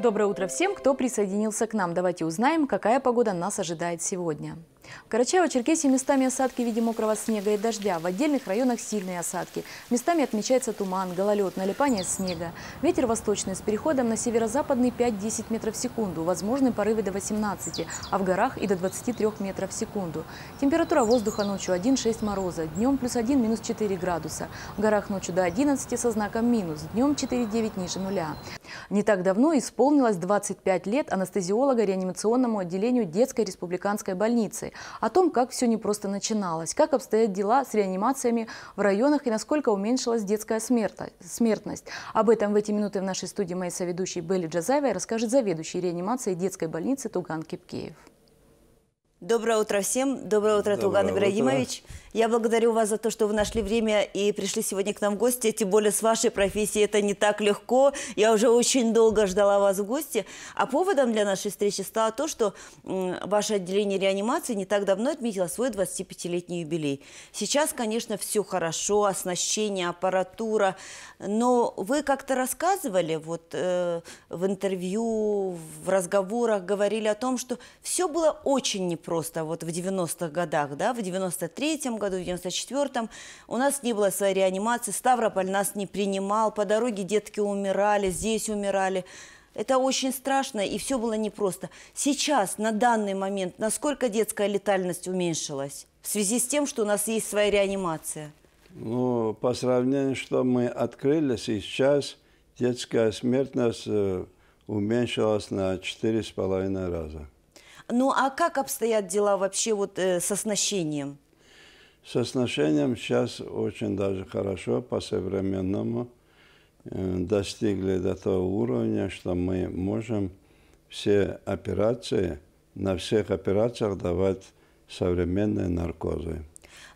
Доброе утро всем, кто присоединился к нам. Давайте узнаем, какая погода нас ожидает сегодня. В Карачаево-Черкесии местами осадки в виде мокрого снега и дождя. В отдельных районах сильные осадки. Местами отмечается туман, гололед, налипание снега. Ветер восточный с переходом на северо-западный 5-10 метров в секунду. Возможны порывы до 18, а в горах и до 23 метров в секунду. Температура воздуха ночью 1,6 мороза. Днем плюс 1, минус 4 градуса. В горах ночью до 11 со знаком минус. Днем 4-9 ниже нуля. Не так давно исполнилось 25 лет анестезиолога реанимационному отделению детской республиканской больницы. О том, как все непросто начиналось, как обстоят дела с реанимациями в районах и насколько уменьшилась детская смертность. Об этом в эти минуты в нашей студии моей соведущей Белли Джазаевой расскажет заведующий реанимацией детской больницы Туган Кипкеев. Доброе утро всем. Доброе утро, Доброе Туган Ибрагимович. Я благодарю вас за то, что вы нашли время и пришли сегодня к нам в гости. Тем более с вашей профессией это не так легко. Я уже очень долго ждала вас в гости. А поводом для нашей встречи стало то, что ваше отделение реанимации не так давно отметило свой 25-летний юбилей. Сейчас, конечно, все хорошо, оснащение, аппаратура. Но вы как-то рассказывали вот, э, в интервью, в разговорах, говорили о том, что все было очень непросто просто вот в 90-х годах, да, в 93-м году, в 94-м у нас не было своей реанимации, Ставрополь нас не принимал, по дороге детки умирали, здесь умирали. Это очень страшно, и все было непросто. Сейчас, на данный момент, насколько детская летальность уменьшилась в связи с тем, что у нас есть своя реанимация? Ну, по сравнению, что мы открыли сейчас, детская смертность э, уменьшилась на 4,5 раза. Ну а как обстоят дела вообще вот э, с оснащением? С оснащением сейчас очень даже хорошо по-современному э, достигли до того уровня, что мы можем все операции, на всех операциях давать современные наркозы.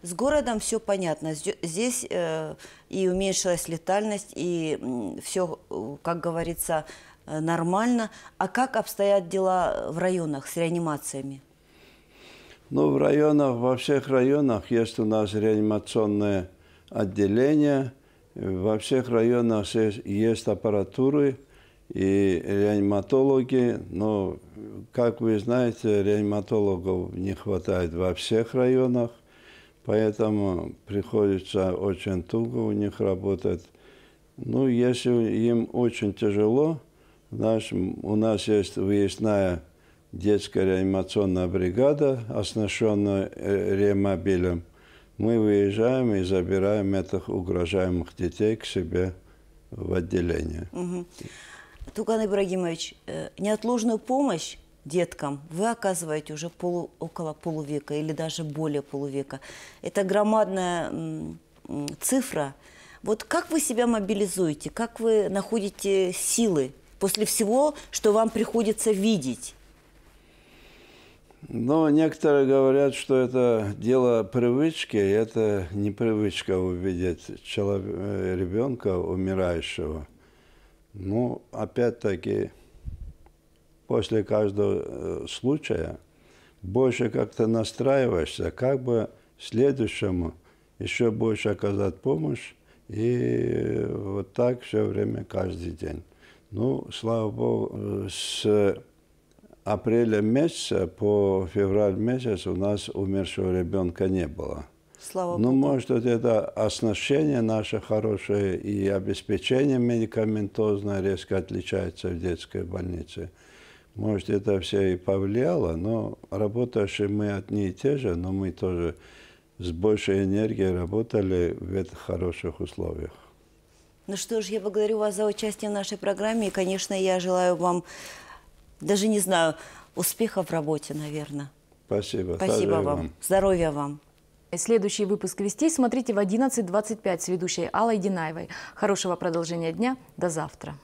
С городом все понятно. Здесь э, и уменьшилась летальность, и все, э, как говорится, Э, нормально. А как обстоят дела в районах с реанимациями? Ну, в районах, во всех районах есть у нас реанимационное отделение. Во всех районах есть аппаратуры и реаниматологи. Но, как вы знаете, реаниматологов не хватает во всех районах. Поэтому приходится очень туго у них работать. Ну, если им очень тяжело – Нашим, у нас есть выездная детская реанимационная бригада, оснащенная э, реамобилем. Мы выезжаем и забираем этих угрожаемых детей к себе в отделение. Угу. Туган Ибрагимович, э, неотложную помощь деткам вы оказываете уже полу, около полувека или даже более полувека. Это громадная цифра. Вот как вы себя мобилизуете, как вы находите силы после всего, что вам приходится видеть? Но некоторые говорят, что это дело привычки, и это не привычка увидеть человека, э, ребенка умирающего. Ну, опять-таки, после каждого э, случая больше как-то настраиваешься, как бы следующему еще больше оказать помощь, и вот так все время, каждый день. Ну, слава богу, э, с апреля месяца по февраль месяц у нас умершего ребенка не было. Слава ну, богу. ну, может, это оснащение наше хорошее и обеспечение медикаментозное резко отличается в детской больнице. Может, это все и повлияло, но работающие мы одни и те же, но мы тоже с большей энергией работали в этих хороших условиях. Ну что ж, я благодарю вас за участие в нашей программе. И, конечно, я желаю вам, даже не знаю, успеха в работе, наверное. Спасибо. Спасибо вам. вам. Здоровья вам. Следующий выпуск «Вестей» смотрите в 11.25 с ведущей Аллой Динаевой. Хорошего продолжения дня. До завтра.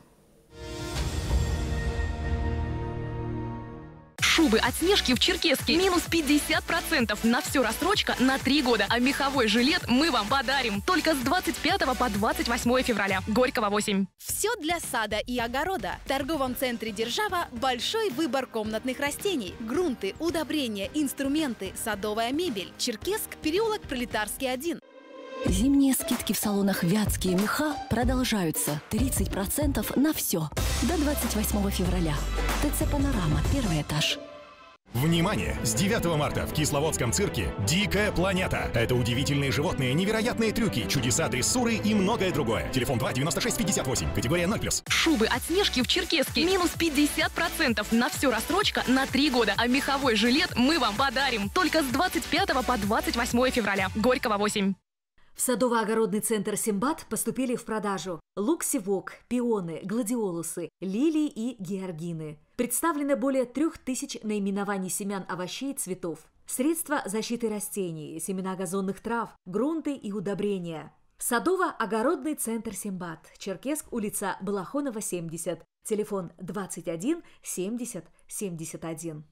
губы от Снежки в Черкеске. Минус 50% на всю рассрочка на 3 года. А меховой жилет мы вам подарим. Только с 25 по 28 февраля. Горького 8. Все для сада и огорода. В торговом центре «Держава» большой выбор комнатных растений. Грунты, удобрения, инструменты, садовая мебель. Черкесск, переулок Пролетарский 1. Зимние скидки в салонах «Вятские меха» продолжаются. 30% на все. До 28 февраля. ТЦ «Панорама», первый этаж. Внимание! С 9 марта в Кисловодском цирке «Дикая планета». Это удивительные животные, невероятные трюки, чудеса дрессуры и многое другое. Телефон 2 96 58, категория 0+. Шубы от Снежки в Черкеске. Минус 50% на всю рассрочка на 3 года. А меховой жилет мы вам подарим только с 25 по 28 февраля. Горького 8. В садово-огородный центр «Симбат» поступили в продажу лук пионы, гладиолусы, лилии и георгины. Представлено более трех тысяч наименований семян овощей и цветов. Средства защиты растений, семена газонных трав, грунты и удобрения. Садово-огородный центр «Симбат», Черкесск, улица Балахонова, 70, телефон 21 70 71.